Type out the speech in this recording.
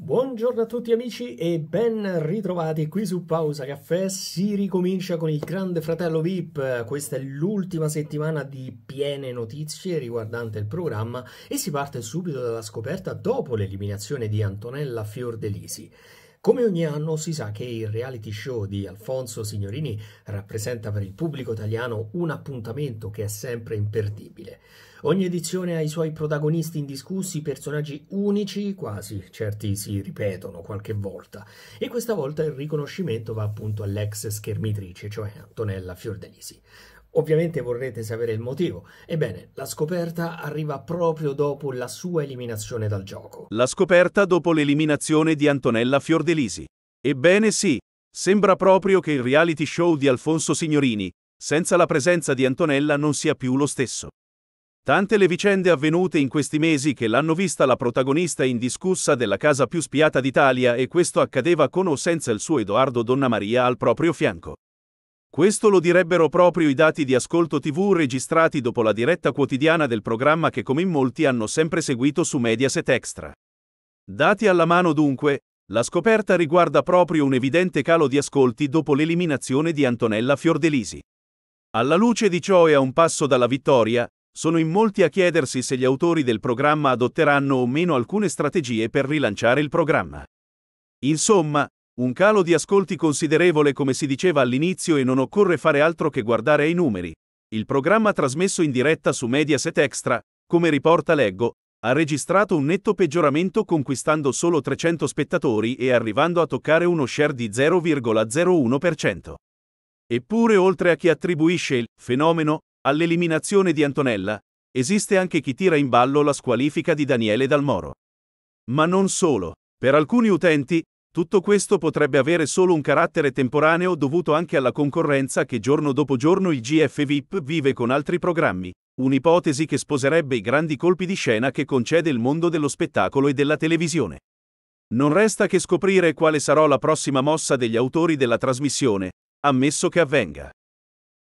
Buongiorno a tutti amici e ben ritrovati qui su Pausa Caffè. Si ricomincia con il Grande Fratello VIP. Questa è l'ultima settimana di piene notizie riguardante il programma e si parte subito dalla scoperta dopo l'eliminazione di Antonella Fiordelisi. Come ogni anno si sa che il reality show di Alfonso Signorini rappresenta per il pubblico italiano un appuntamento che è sempre imperdibile. Ogni edizione ha i suoi protagonisti indiscussi, personaggi unici, quasi certi si ripetono qualche volta. E questa volta il riconoscimento va appunto all'ex schermitrice, cioè Antonella Fiordelisi. Ovviamente vorrete sapere il motivo. Ebbene, la scoperta arriva proprio dopo la sua eliminazione dal gioco. La scoperta dopo l'eliminazione di Antonella Fiordelisi. Ebbene sì, sembra proprio che il reality show di Alfonso Signorini, senza la presenza di Antonella, non sia più lo stesso. Tante le vicende avvenute in questi mesi che l'hanno vista la protagonista indiscussa della casa più spiata d'Italia e questo accadeva con o senza il suo Edoardo Donnamaria al proprio fianco. Questo lo direbbero proprio i dati di ascolto TV registrati dopo la diretta quotidiana del programma che come in molti hanno sempre seguito su Mediaset Extra. Dati alla mano dunque, la scoperta riguarda proprio un evidente calo di ascolti dopo l'eliminazione di Antonella Fiordelisi. Alla luce di ciò e a un passo dalla vittoria, sono in molti a chiedersi se gli autori del programma adotteranno o meno alcune strategie per rilanciare il programma. Insomma, un calo di ascolti considerevole come si diceva all'inizio e non occorre fare altro che guardare ai numeri. Il programma trasmesso in diretta su Mediaset Extra, come riporta Leggo, ha registrato un netto peggioramento conquistando solo 300 spettatori e arrivando a toccare uno share di 0,01%. Eppure oltre a chi attribuisce il fenomeno all'eliminazione di Antonella, esiste anche chi tira in ballo la squalifica di Daniele Dalmoro. Ma non solo. Per alcuni utenti, tutto questo potrebbe avere solo un carattere temporaneo dovuto anche alla concorrenza che giorno dopo giorno il GF VIP vive con altri programmi, un'ipotesi che sposerebbe i grandi colpi di scena che concede il mondo dello spettacolo e della televisione. Non resta che scoprire quale sarà la prossima mossa degli autori della trasmissione, ammesso che avvenga.